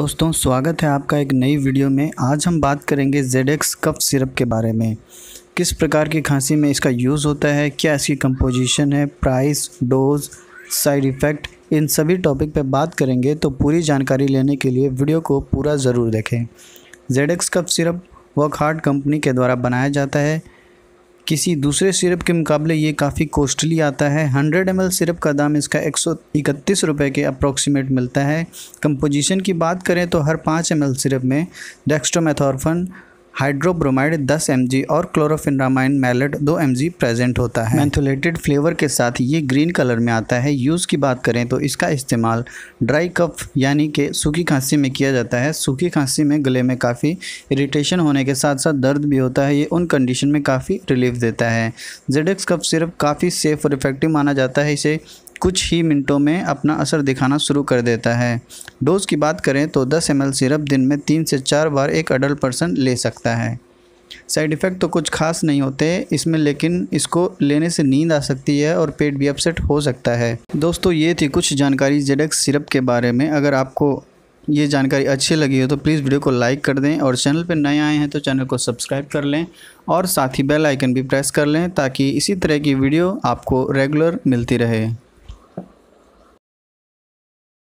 दोस्तों स्वागत है आपका एक नई वीडियो में आज हम बात करेंगे जेड एक्स कफ सिरप के बारे में किस प्रकार की खांसी में इसका यूज़ होता है क्या इसकी कंपोजिशन है प्राइस डोज साइड इफ़ेक्ट इन सभी टॉपिक पर बात करेंगे तो पूरी जानकारी लेने के लिए वीडियो को पूरा ज़रूर देखें Z X cough syrup Wockhardt company के द्वारा बनाया जाता है किसी दूसरे सिरप के मुकाबले ये काफ़ी कॉस्टली आता है 100 एम सिरप का दाम इसका एक सौ इकतीस रुपये के अप्रोक्सीमेट मिलता है कंपोजिशन की बात करें तो हर 5 एम सिरप में डेक्स्ट्रोमेथॉर्फन हाइड्रोब्रोमाइड 10 एम और क्लोरोफिनरामाइन मैलेट 2 एम प्रेजेंट होता है मैंथोलेटेड फ्लेवर के साथ ये ग्रीन कलर में आता है यूज़ की बात करें तो इसका इस्तेमाल ड्राई कफ यानी कि सूखी खांसी में किया जाता है सूखी खांसी में गले में काफ़ी इरीटेशन होने के साथ साथ दर्द भी होता है ये उन कंडीशन में काफ़ी रिलीफ देता है जेडेक्स कफ सिर्फ काफ़ी सेफ और इफेक्टिव माना जाता है इसे कुछ ही मिनटों में अपना असर दिखाना शुरू कर देता है डोज की बात करें तो 10 एम एल सिरप दिन में तीन से चार बार एक अडल्ट पर्सन ले सकता है साइड इफ़ेक्ट तो कुछ खास नहीं होते इसमें लेकिन इसको लेने से नींद आ सकती है और पेट भी अपसेट हो सकता है दोस्तों ये थी कुछ जानकारी जेडेक्स सिरप के बारे में अगर आपको ये जानकारी अच्छी लगी हो तो प्लीज़ वीडियो को लाइक कर दें और चैनल पर नए आए हैं तो चैनल को सब्सक्राइब कर लें और साथ ही बेल आइकन भी प्रेस कर लें ताकि इसी तरह की वीडियो आपको रेगुलर मिलती रहे